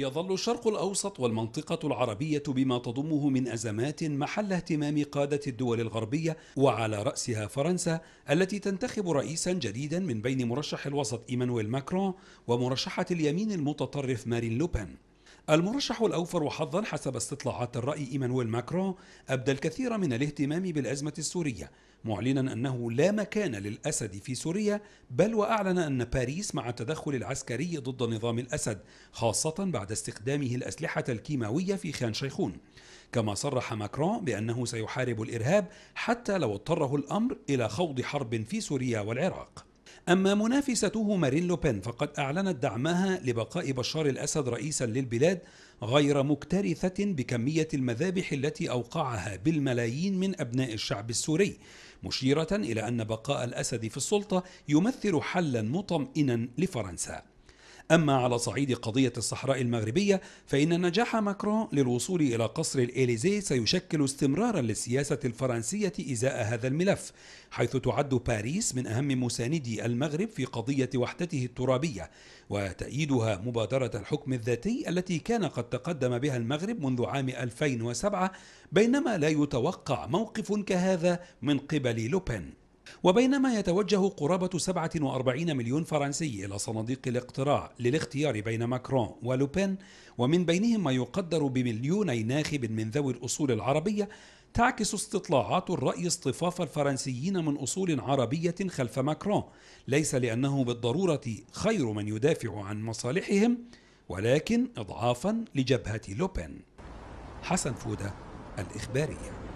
يظل الشرق الأوسط والمنطقة العربية بما تضمه من أزمات محل اهتمام قادة الدول الغربية وعلى رأسها فرنسا التي تنتخب رئيسا جديدا من بين مرشح الوسط إيمانويل ماكرون ومرشحة اليمين المتطرف مارين لوبان المرشح الأوفر حظا حسب استطلاعات الرأي إيمانويل ماكرون أبدى الكثير من الاهتمام بالأزمة السورية معلنا أنه لا مكان للأسد في سوريا بل وأعلن أن باريس مع التدخل العسكري ضد نظام الأسد خاصة بعد استخدامه الأسلحة الكيماوية في خان شيخون كما صرح ماكرون بأنه سيحارب الإرهاب حتى لو اضطره الأمر إلى خوض حرب في سوريا والعراق أما منافسته مارين لوبين فقد أعلنت دعمها لبقاء بشار الأسد رئيسا للبلاد غير مكترثة بكمية المذابح التي أوقعها بالملايين من أبناء الشعب السوري مشيرة إلى أن بقاء الأسد في السلطة يمثل حلا مطمئنا لفرنسا أما على صعيد قضية الصحراء المغربية فإن نجاح ماكرون للوصول إلى قصر الإليزي سيشكل استمرارا للسياسة الفرنسية إزاء هذا الملف حيث تعد باريس من أهم مساندي المغرب في قضية وحدته الترابية وتأييدها مبادرة الحكم الذاتي التي كان قد تقدم بها المغرب منذ عام 2007 بينما لا يتوقع موقف كهذا من قبل لوبين وبينما يتوجه قرابة 47 مليون فرنسي إلى صناديق الاقتراع للاختيار بين ماكرون ولوبين ومن بينهم ما يقدر بمليوني ناخب من ذوي الأصول العربية تعكس استطلاعات الرأي اصطفاف الفرنسيين من أصول عربية خلف ماكرون ليس لأنه بالضرورة خير من يدافع عن مصالحهم ولكن إضعافا لجبهة لوبين حسن فودة الإخبارية